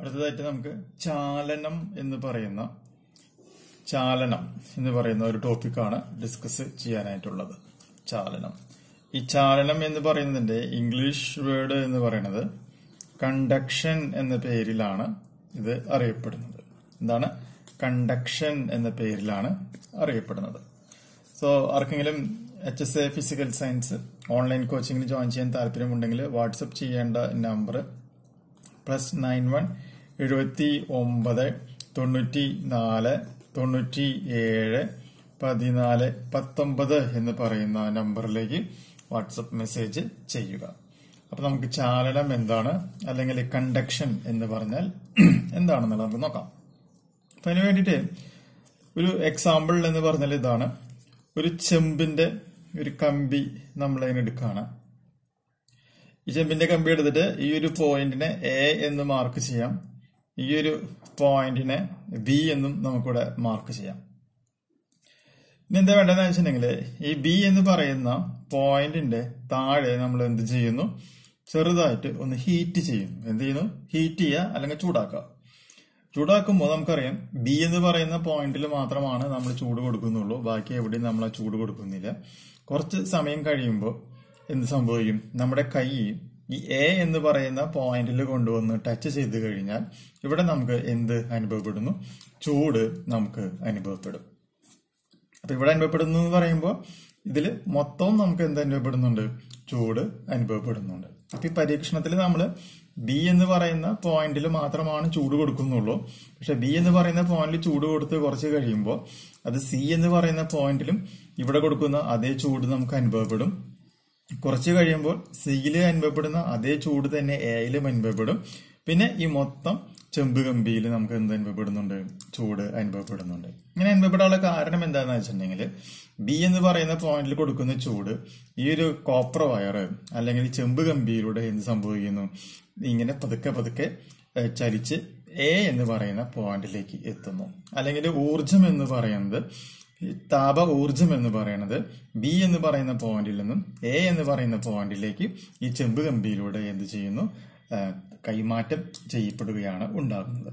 അടുത്തതായിട്ട് നമുക്ക് ചാലനം എന്ന് പറയുന്ന ചാലനം എന്ന് പറയുന്ന ഒരു ടോപ്പിക്കാണ് ഡിസ്കസ് ചെയ്യാനായിട്ടുള്ളത് ചാലനം ഈ ചാലനം എന്ന് പറയുന്നതിന്റെ ഇംഗ്ലീഷ് വേർഡ് എന്ന് പറയുന്നത് കണ്ടക്ഷൻ എന്ന പേരിലാണ് ഇത് അറിയപ്പെടുന്നത് എന്താണ് കണ്ടക്ഷൻ എന്ന പേരിലാണ് അറിയപ്പെടുന്നത് സോ ആർക്കെങ്കിലും H S A physical science online കോച്ചിങ്ങിന് ജോയിൻ ചെയ്യാൻ താല്പര്യമുണ്ടെങ്കിൽ വാട്സപ്പ് ചെയ്യേണ്ട നമ്പർ പ്ലസ് നയൻ വൺ എഴുപത്തി ഒമ്പത് തൊണ്ണൂറ്റി നാല് തൊണ്ണൂറ്റി ഏഴ് പതിനാല് പത്തൊമ്പത് എന്ന് പറയുന്ന നമ്പറിലേക്ക് വാട്സപ്പ് മെസ്സേജ് ചെയ്യുക അപ്പൊ നമുക്ക് ചാലനം എന്താണ് അല്ലെങ്കിൽ കണ്ടക്ഷൻ എന്ന് പറഞ്ഞാൽ എന്താണെന്നുള്ളത് നമുക്ക് നോക്കാം അപ്പൊ അതിന് വേണ്ടിയിട്ട് ഒരു എക്സാമ്പിൾ എന്ന് പറഞ്ഞാൽ ഇതാണ് ഒരു ചെമ്പിന്റെ ഒരു കമ്പി നമ്മൾ അതിന് എടുക്കുകയാണ് ഈ ചെമ്പിന്റെ കമ്പി എടുത്തിട്ട് ഈ ഒരു പോയിന്റിനെ എ എന്ന് മാർക്ക് ചെയ്യാം ഈ ഒരു പോയിന്റിനെ ബി എന്നും നമുക്കിവിടെ മാർക്ക് ചെയ്യാം ഇനി എന്താ വേണ്ടതെന്ന് വെച്ചിട്ടുണ്ടെങ്കിൽ ഈ ബി എന്ന് പറയുന്ന പോയിന്റിന്റെ താഴെ നമ്മൾ എന്ത് ചെയ്യുന്നു ചെറുതായിട്ട് ഒന്ന് ഹീറ്റ് ചെയ്യും എന്ത് ചെയ്യുന്നു ഹീറ്റ് ചെയ്യുക അല്ലെങ്കിൽ ചൂടാക്കുക ചൂടാക്കുമ്പോൾ നമുക്കറിയാം ബി എന്ന് പറയുന്ന പോയിന്റിൽ മാത്രമാണ് നമ്മൾ ചൂട് കൊടുക്കുന്നുള്ളൂ ബാക്കി എവിടെയും നമ്മൾ ചൂട് കൊടുക്കുന്നില്ല കുറച്ച് സമയം കഴിയുമ്പോൾ എന്ത് സംഭവിക്കും നമ്മുടെ കൈ ഈ എ എന്ന് പറയുന്ന പോയിന്റിൽ കൊണ്ടുവന്ന് ടച്ച് ചെയ്ത് കഴിഞ്ഞാൽ ഇവിടെ നമുക്ക് എന്ത് അനുഭവപ്പെടുന്നു ചൂട് നമുക്ക് അനുഭവപ്പെടും അപ്പൊ ഇവിടെ അനുഭവപ്പെടുന്നു എന്ന് പറയുമ്പോൾ ഇതിൽ മൊത്തം നമുക്ക് എന്ത് അനുഭവപ്പെടുന്നുണ്ട് ചൂട് അനുഭവപ്പെടുന്നുണ്ട് അപ്പൊ ഈ പരീക്ഷണത്തിൽ നമ്മൾ ബി എന്ന് പറയുന്ന പോയിന്റിൽ മാത്രമാണ് ചൂട് കൊടുക്കുന്നുള്ളൂ പക്ഷെ ബി എന്ന് പറയുന്ന പോയിന്റിൽ ചൂട് കൊടുത്ത് കുറച്ച് കഴിയുമ്പോൾ അത് സി എന്ന് പറയുന്ന പോയിന്റിലും ഇവിടെ കൊടുക്കുന്ന അതേ ചൂട് നമുക്ക് അനുഭവപ്പെടും കുറച്ച് കഴിയുമ്പോൾ സിയിൽ അനുഭവപ്പെടുന്ന അതേ ചൂട് തന്നെ എയിലും അനുഭവപ്പെടും പിന്നെ ഈ മൊത്തം ചെമ്പ് കമ്പിയിൽ നമുക്ക് എന്ത് അനുഭവപ്പെടുന്നുണ്ട് ചൂട് അനുഭവപ്പെടുന്നുണ്ട് ഇങ്ങനെ അനുഭവപ്പെടാനുള്ള കാരണം എന്താണെന്ന് വെച്ചിട്ടുണ്ടെങ്കിൽ ബി എന്ന് പറയുന്ന പോയിന്റിൽ കൊടുക്കുന്ന ചൂട് ഈ ഒരു കോപ്പർ വയർ അല്ലെങ്കിൽ ചെമ്പ് കമ്പിയിലൂടെ എന്ത് സംഭവിക്കുന്നു ഇങ്ങനെ പതുക്കെ പതുക്കെ ചലിച്ച് എ എന്ന് പറയുന്ന പോയിന്റിലേക്ക് എത്തുന്നു അല്ലെങ്കിൽ ഊർജം എന്ന് പറയുന്നത് താപ ഊർജം എന്ന് പറയുന്നത് ബി എന്ന് പറയുന്ന പോയിന്റിൽ നിന്നും എ എന്ന് പറയുന്ന പോയിന്റിലേക്ക് ഈ ചെമ്പ് കമ്പിയിലൂടെ എന്ത് ചെയ്യുന്നു കൈമാറ്റം ചെയ്യപ്പെടുകയാണ് ഉണ്ടാകുന്നത്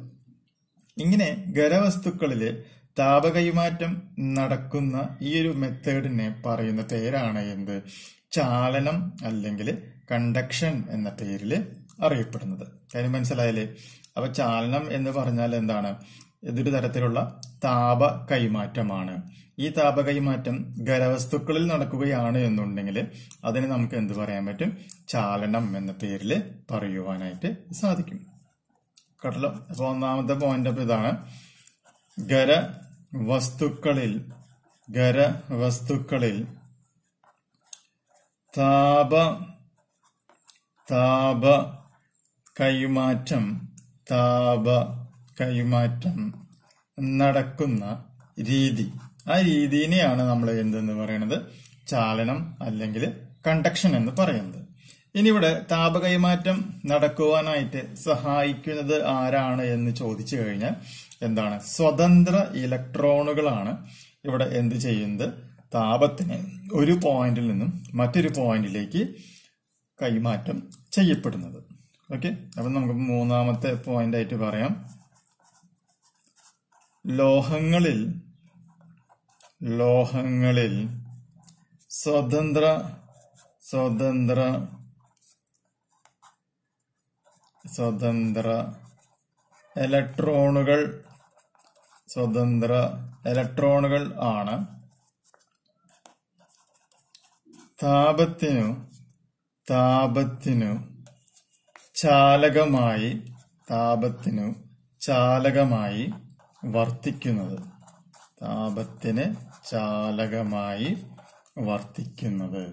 ഇങ്ങനെ ഖരവസ്തുക്കളിലെ താപ കൈമാറ്റം നടക്കുന്ന ഈ ഒരു മെത്തേഡിനെ പറയുന്ന പേരാണ് എന്ത് ചാലനം അല്ലെങ്കിൽ കണ്ടക്ഷൻ എന്ന പേരിൽ അറിയപ്പെടുന്നത് കാര്യം മനസ്സിലായല്ലേ അപ്പൊ ചാലനം എന്ന് പറഞ്ഞാൽ എന്താണ് ഇതൊരു തരത്തിലുള്ള താപ കൈമാറ്റമാണ് ഈ താപ കൈമാറ്റം ഖരവസ്തുക്കളിൽ നടക്കുകയാണ് എന്നുണ്ടെങ്കിൽ അതിന് നമുക്ക് എന്ത് പറയാൻ പറ്റും ചാലനം എന്ന പേരിൽ പറയുവാനായിട്ട് സാധിക്കും കേട്ടല്ലോ അപ്പോൾ ഒന്നാമത്തെ പോയിന്റ് അപ്പം ഇതാണ് ഖര വസ്തുക്കളിൽ ഖര വസ്തുക്കളിൽ താപ താപ കൈമാറ്റം താപ കൈമാറ്റം നടക്കുന്ന രീതി ആ രീതിനെയാണ് നമ്മൾ എന്തെന്ന് പറയുന്നത് ചാലനം അല്ലെങ്കിൽ കണ്ടക്ഷൻ എന്ന് പറയുന്നത് ഇനി ഇവിടെ താപ കൈമാറ്റം നടക്കുവാനായിട്ട് സഹായിക്കുന്നത് ആരാണ് എന്ന് ചോദിച്ചു കഴിഞ്ഞാൽ എന്താണ് സ്വതന്ത്ര ഇലക്ട്രോണുകളാണ് ഇവിടെ എന്ത് ചെയ്യുന്നത് താപത്തിന് ഒരു പോയിന്റിൽ നിന്നും മറ്റൊരു പോയിന്റിലേക്ക് കൈമാറ്റം ചെയ്യപ്പെടുന്നത് ഓക്കെ അപ്പം നമുക്ക് മൂന്നാമത്തെ പോയിന്റ് ആയിട്ട് പറയാം ലോഹങ്ങളിൽ ലോഹങ്ങളിൽ സ്വതന്ത്ര സ്വതന്ത്ര സ്വതന്ത്ര ഇലക്ട്രോണുകൾ സ്വതന്ത്ര ഇലക്ട്രോണുകൾ ആണ് താപത്തിനു താപത്തിനു ചാലകമായി താപത്തിനു ചാലകമായി വർത്തിക്കുന്നത് താപത്തിന് ചാലകമായി വർത്തിക്കുന്നത്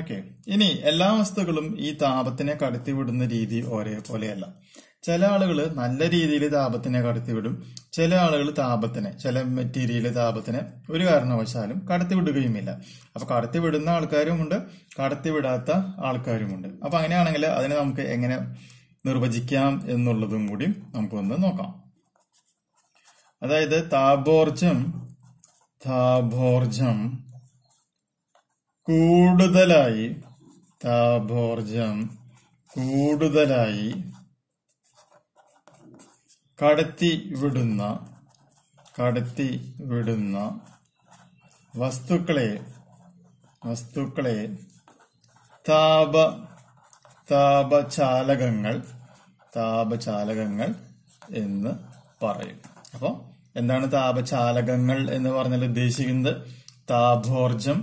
ഓക്കെ ഇനി എല്ലാ വസ്തുക്കളും ഈ താപത്തിനെ കടത്തിവിടുന്ന രീതി ഒരേപോലെയല്ല ചില ആളുകൾ നല്ല രീതിയിൽ താപത്തിനെ കടത്തിവിടും ചില ആളുകൾ താപത്തിനെ ചില മെറ്റീരിയൽ താപത്തിനെ ഒരു കാരണവശാലും കടത്തിവിടുകയുമില്ല അപ്പൊ കടത്തിവിടുന്ന ആൾക്കാരുമുണ്ട് കടത്തിവിടാത്ത ആൾക്കാരുമുണ്ട് അപ്പൊ അങ്ങനെയാണെങ്കിൽ അതിനെ നമുക്ക് എങ്ങനെ നിർവചിക്കാം എന്നുള്ളതും കൂടി നമുക്കൊന്ന് നോക്കാം അതായത് താപോർജം താപോർജം കൂടുതലായി താപോർജം കൂടുതലായി കടത്തി വിടുന്ന കടത്തി വിടുന്ന വസ്തുക്കളെ വസ്തുക്കളെ താപ താപചാലകങ്ങൾ താപചാലകങ്ങൾ എന്ന് പറയും അപ്പോൾ എന്താണ് താപചാലകങ്ങൾ എന്ന് പറഞ്ഞാൽ ഉദ്ദേശിക്കുന്നത് താപോർജം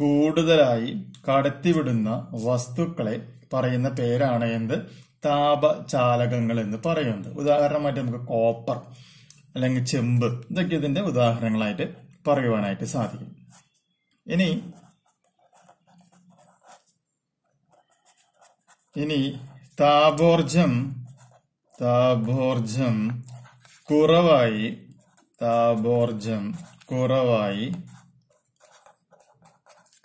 കൂടുതലായി കടത്തിവിടുന്ന വസ്തുക്കളെ പറയുന്ന പേരാണ് എന്ത് താപചാലകങ്ങൾ എന്ന് പറയുന്നത് ഉദാഹരണമായിട്ട് നമുക്ക് കോപ്പർ അല്ലെങ്കിൽ ചെമ്പ് ഇതൊക്കെ ഇതിന്റെ ഉദാഹരണങ്ങളായിട്ട് പറയുവാനായിട്ട് സാധിക്കും ഇനി ഇനി താപോർജം താപോർജം കുറവായി താപോർജം കുറവായി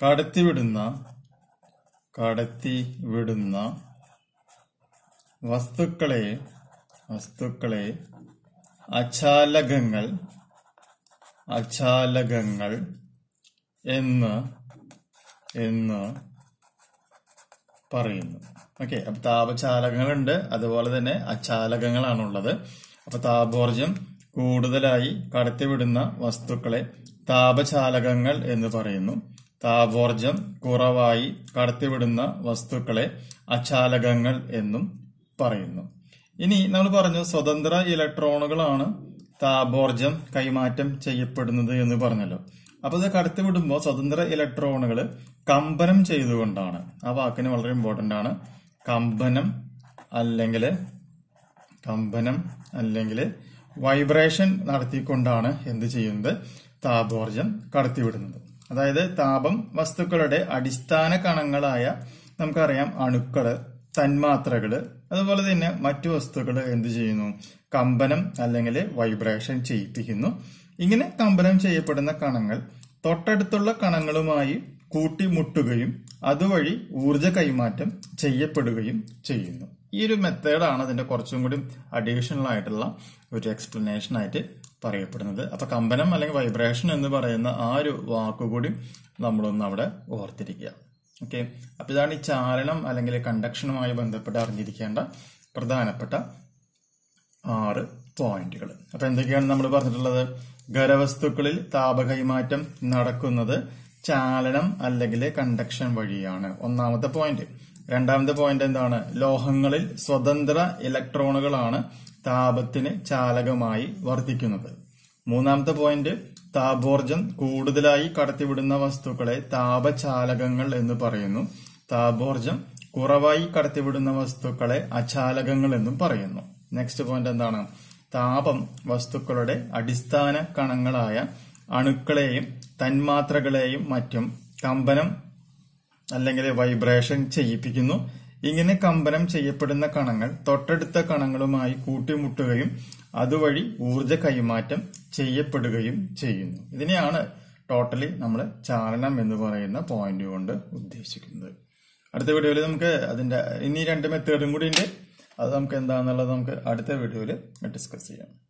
കടത്തിവിടുന്ന കടത്തിവിടുന്ന വസ്തുക്കളെ വസ്തുക്കളെ അചാലകങ്ങൾ അചാലകങ്ങൾ എന്ന് എന്ന് പറയുന്നു ഓക്കെ അപ്പൊ താപചാലകങ്ങളുണ്ട് അതുപോലെ തന്നെ അച്ചാലകങ്ങളാണുള്ളത് അപ്പൊ താപോർജം കൂടുതലായി കടത്തിവിടുന്ന വസ്തുക്കളെ താപചാലകങ്ങൾ എന്ന് പറയുന്നു താപോർജം കുറവായി കടത്തിവിടുന്ന വസ്തുക്കളെ അചാലകങ്ങൾ എന്നും പറയുന്നു ഇനി നമ്മൾ പറഞ്ഞു സ്വതന്ത്ര ഇലക്ട്രോണുകളാണ് താപോർജം കൈമാറ്റം ചെയ്യപ്പെടുന്നത് എന്ന് പറഞ്ഞല്ലോ അപ്പോൾ ഇത് കടത്തിവിടുമ്പോൾ സ്വതന്ത്ര ഇലക്ട്രോണുകൾ കമ്പനം ചെയ്തുകൊണ്ടാണ് ആ വാക്കിന് വളരെ ഇമ്പോർട്ടന്റ് ആണ് കമ്പനം അല്ലെങ്കിൽ കമ്പനം അല്ലെങ്കിൽ വൈബ്രേഷൻ നടത്തിക്കൊണ്ടാണ് എന്ത് ചെയ്യുന്നത് താപോർജം കടത്തിവിടുന്നത് അതായത് താപം വസ്തുക്കളുടെ അടിസ്ഥാന കണങ്ങളായ നമുക്കറിയാം അണുക്കള് തന്മാത്രകള് അതുപോലെ തന്നെ മറ്റു വസ്തുക്കൾ എന്ത് ചെയ്യുന്നു കമ്പനം അല്ലെങ്കിൽ വൈബ്രേഷൻ ചെയ്യിപ്പിക്കുന്നു ഇങ്ങനെ കമ്പനം ചെയ്യപ്പെടുന്ന കണങ്ങൾ തൊട്ടടുത്തുള്ള കണങ്ങളുമായി കൂട്ടിമുട്ടുകയും അതുവഴി ഊർജ കൈമാറ്റം ചെയ്യപ്പെടുകയും ചെയ്യുന്നു ഈ ഒരു മെത്തേഡാണ് അതിന്റെ കുറച്ചും കൂടി അഡീഷണൽ ആയിട്ടുള്ള ഒരു എക്സ്പ്ലനേഷൻ ആയിട്ട് പറയപ്പെടുന്നത് അപ്പൊ കമ്പനം അല്ലെങ്കിൽ വൈബ്രേഷൻ എന്ന് പറയുന്ന ആ ഒരു വാക്കുകൂടി നമ്മളൊന്ന് അവിടെ ഓർത്തിരിക്കുക ഓക്കെ അപ്പൊ ഇതാണ് ഈ ചാലനം അല്ലെങ്കിൽ കണ്ടക്ഷനുമായി ബന്ധപ്പെട്ട് അറിഞ്ഞിരിക്കേണ്ട പ്രധാനപ്പെട്ട ആറ് പോയിന്റുകൾ അപ്പൊ എന്തൊക്കെയാണ് നമ്മൾ പറഞ്ഞിട്ടുള്ളത് ഖരവസ്തുക്കളിൽ താപകൈമാറ്റം നടക്കുന്നത് ചാലനം അല്ലെങ്കിൽ കണ്ടക്ഷൻ വഴിയാണ് ഒന്നാമത്തെ പോയിന്റ് രണ്ടാമത്തെ പോയിന്റ് എന്താണ് ലോഹങ്ങളിൽ സ്വതന്ത്ര ഇലക്ട്രോണുകളാണ് താപത്തിന് ചാലകമായി വർദ്ധിക്കുന്നത് മൂന്നാമത്തെ പോയിന്റ് താപോർജം കൂടുതലായി കടത്തിവിടുന്ന വസ്തുക്കളെ താപചാലകങ്ങൾ എന്ന് പറയുന്നു താപോർജം കുറവായി കടത്തിവിടുന്ന വസ്തുക്കളെ അചാലകങ്ങൾ എന്നും പറയുന്നു നെക്സ്റ്റ് പോയിന്റ് എന്താണ് താപം വസ്തുക്കളുടെ അടിസ്ഥാന കണങ്ങളായ അണുക്കളെയും തന്മാത്രകളെയും മറ്റും കമ്പനം അല്ലെങ്കിൽ വൈബ്രേഷൻ ചെയ്യിപ്പിക്കുന്നു ഇങ്ങനെ കമ്പനം ചെയ്യപ്പെടുന്ന കണങ്ങൾ തൊട്ടടുത്ത കണങ്ങളുമായി കൂട്ടിമുട്ടുകയും അതുവഴി ഊർജ കൈമാറ്റം ചെയ്യപ്പെടുകയും ചെയ്യുന്നു ഇതിനെയാണ് ടോട്ടലി നമ്മൾ ചാലനം എന്ന് പറയുന്ന പോയിന്റ് കൊണ്ട് ഉദ്ദേശിക്കുന്നത് അടുത്ത വീഡിയോയിൽ നമുക്ക് അതിന്റെ ഇനി രണ്ട് മെത്തേഡും കൂടി ഉണ്ട് അത് നമുക്ക് എന്താണെന്നുള്ളത് നമുക്ക് അടുത്ത വീഡിയോയിൽ ഡിസ്കസ് ചെയ്യാം